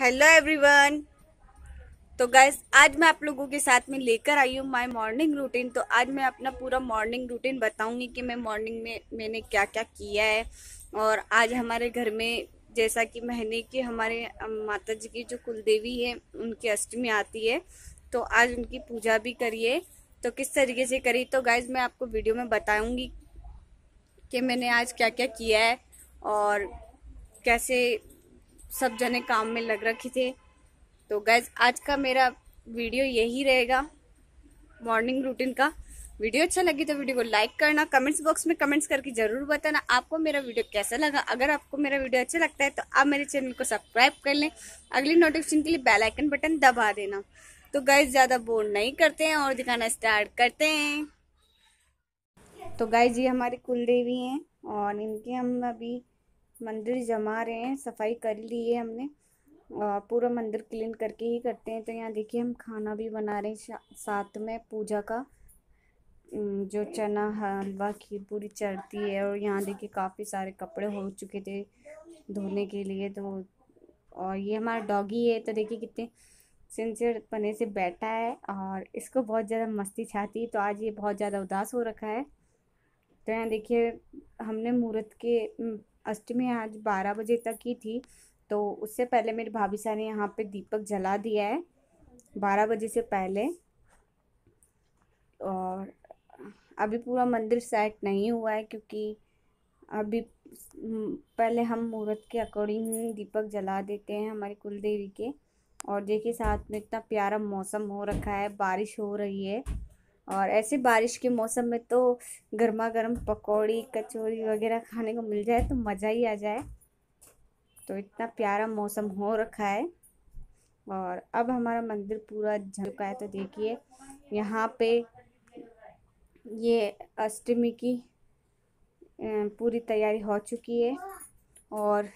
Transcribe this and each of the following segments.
hello everyone तो gas आज मैं आप लोगों के साथ में लेकर आई हूँ माय मॉर्निंग रूटीन तो आज मैं अपना पूरा मॉर्निंग रूटीन बताऊंगी कि मैं मॉर्निंग में मैंने क्या क्या किया है और आज हमारे घर में जैसा कि महीने के हमारे माता जी की जो कुलदेवी है उनकी अष्टमी आती है तो आज उनकी पूजा भी करिए तो किस तरीके से करी तो गैस मैं आपको वीडियो में बताऊँगी कि मैंने आज क्या क्या किया है और कैसे सब जने काम में लग रखे थे तो गैज आज का मेरा वीडियो यही रहेगा मॉर्निंग रूटीन का वीडियो अच्छा लगी तो वीडियो को लाइक करना कमेंट्स बॉक्स में कमेंट्स करके जरूर बताना आपको मेरा वीडियो कैसा लगा अगर आपको मेरा वीडियो अच्छा लगता है तो आप मेरे चैनल को सब्सक्राइब कर लें अगली नोटिफिकेशन के लिए बेल आइकन बटन दबा देना तो गाइज ज़्यादा बोर नहीं करते हैं और दिखाना स्टार्ट करते हैं तो गाइज ये हमारी देवी हैं और इनके हम अभी मंदिर जमा रहे हैं सफाई कर ली है हमने और पूरा मंदिर क्लीन करके ही करते हैं तो यहाँ देखिए हम खाना भी बना रहे हैं साथ में पूजा का जो चना हलवा खीर पूरी चढ़ती है और यहाँ देखिए काफ़ी सारे कपड़े हो चुके थे धोने के लिए तो और ये हमारा डॉगी है तो देखिए कितने सिंसियर पने से बैठा है और इसको बहुत ज़्यादा मस्ती छाती है तो आज ये बहुत ज़्यादा उदास हो रखा है तो यहाँ देखिए हमने मूर्त के अष्टमी आज बारह बजे तक ही थी तो उससे पहले मेरी भाभी साहब ने यहाँ पे दीपक जला दिया है बारह बजे से पहले और अभी पूरा मंदिर सेट नहीं हुआ है क्योंकि अभी पहले हम मुहूर्त के अकॉर्डिंग दीपक जला देते हैं हमारे कुल देवी के और देखिए साथ में इतना प्यारा मौसम हो रखा है बारिश हो रही है और ऐसे बारिश के मौसम में तो गर्मा गर्म पकौड़ी कचौरी वगैरह खाने को मिल जाए तो मज़ा ही आ जाए तो इतना प्यारा मौसम हो रखा है और अब हमारा मंदिर पूरा झुका है तो देखिए यहाँ पे ये अष्टमी की पूरी तैयारी हो चुकी है और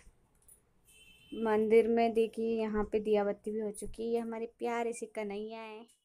मंदिर में देखिए यहाँ पे दिया बत्ती भी हो चुकी है हमारे प्यारे से कन्हैया हैं